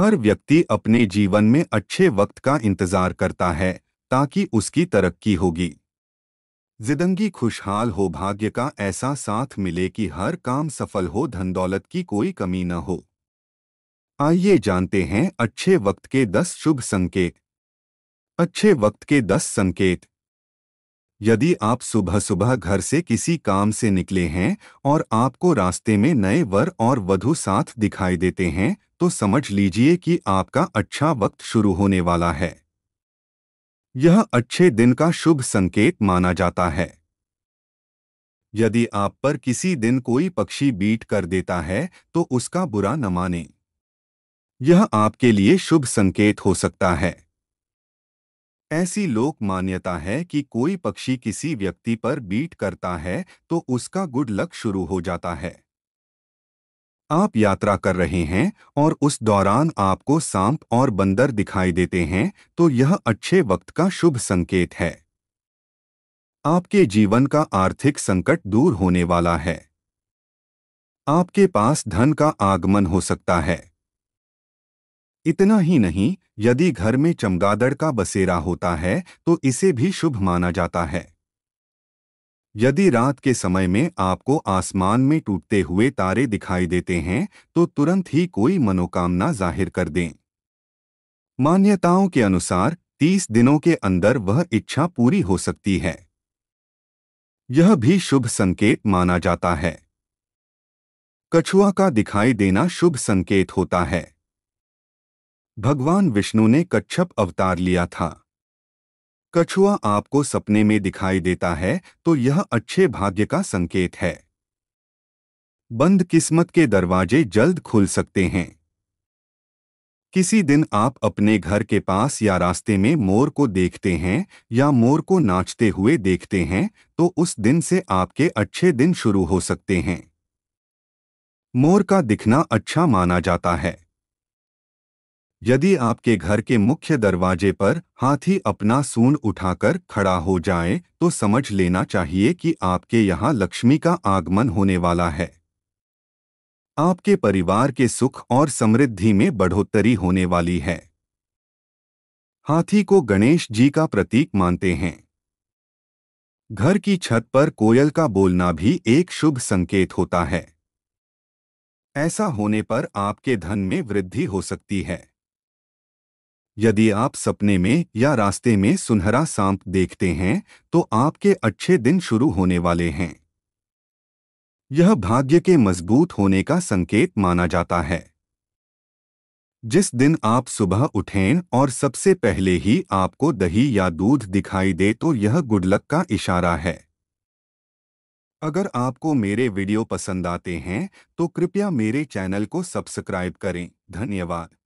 हर व्यक्ति अपने जीवन में अच्छे वक्त का इंतजार करता है ताकि उसकी तरक्की होगी जिंदगी खुशहाल हो भाग्य का ऐसा साथ मिले कि हर काम सफल हो धन दौलत की कोई कमी न हो आइए जानते हैं अच्छे वक्त के दस शुभ संकेत अच्छे वक्त के दस संकेत यदि आप सुबह सुबह घर से किसी काम से निकले हैं और आपको रास्ते में नए वर और वधु साथ दिखाई देते हैं तो समझ लीजिए कि आपका अच्छा वक्त शुरू होने वाला है यह अच्छे दिन का शुभ संकेत माना जाता है यदि आप पर किसी दिन कोई पक्षी बीट कर देता है तो उसका बुरा न माने यह आपके लिए शुभ संकेत हो सकता है ऐसी लोक मान्यता है कि कोई पक्षी किसी व्यक्ति पर बीट करता है तो उसका गुड लक शुरू हो जाता है आप यात्रा कर रहे हैं और उस दौरान आपको सांप और बंदर दिखाई देते हैं तो यह अच्छे वक्त का शुभ संकेत है आपके जीवन का आर्थिक संकट दूर होने वाला है आपके पास धन का आगमन हो सकता है इतना ही नहीं यदि घर में चमगादड़ का बसेरा होता है तो इसे भी शुभ माना जाता है यदि रात के समय में आपको आसमान में टूटते हुए तारे दिखाई देते हैं तो तुरंत ही कोई मनोकामना जाहिर कर दें मान्यताओं के अनुसार 30 दिनों के अंदर वह इच्छा पूरी हो सकती है यह भी शुभ संकेत माना जाता है कछुआ का दिखाई देना शुभ संकेत होता है भगवान विष्णु ने कच्छप अवतार लिया था कछुआ आपको सपने में दिखाई देता है तो यह अच्छे भाग्य का संकेत है बंद किस्मत के दरवाजे जल्द खुल सकते हैं किसी दिन आप अपने घर के पास या रास्ते में मोर को देखते हैं या मोर को नाचते हुए देखते हैं तो उस दिन से आपके अच्छे दिन शुरू हो सकते हैं मोर का दिखना अच्छा माना जाता है यदि आपके घर के मुख्य दरवाजे पर हाथी अपना सूंड उठाकर खड़ा हो जाए तो समझ लेना चाहिए कि आपके यहाँ लक्ष्मी का आगमन होने वाला है आपके परिवार के सुख और समृद्धि में बढ़ोतरी होने वाली है हाथी को गणेश जी का प्रतीक मानते हैं घर की छत पर कोयल का बोलना भी एक शुभ संकेत होता है ऐसा होने पर आपके धन में वृद्धि हो सकती है यदि आप सपने में या रास्ते में सुनहरा सांप देखते हैं तो आपके अच्छे दिन शुरू होने वाले हैं यह भाग्य के मजबूत होने का संकेत माना जाता है जिस दिन आप सुबह उठें और सबसे पहले ही आपको दही या दूध दिखाई दे तो यह गुडलक का इशारा है अगर आपको मेरे वीडियो पसंद आते हैं तो कृपया मेरे चैनल को सब्सक्राइब करें धन्यवाद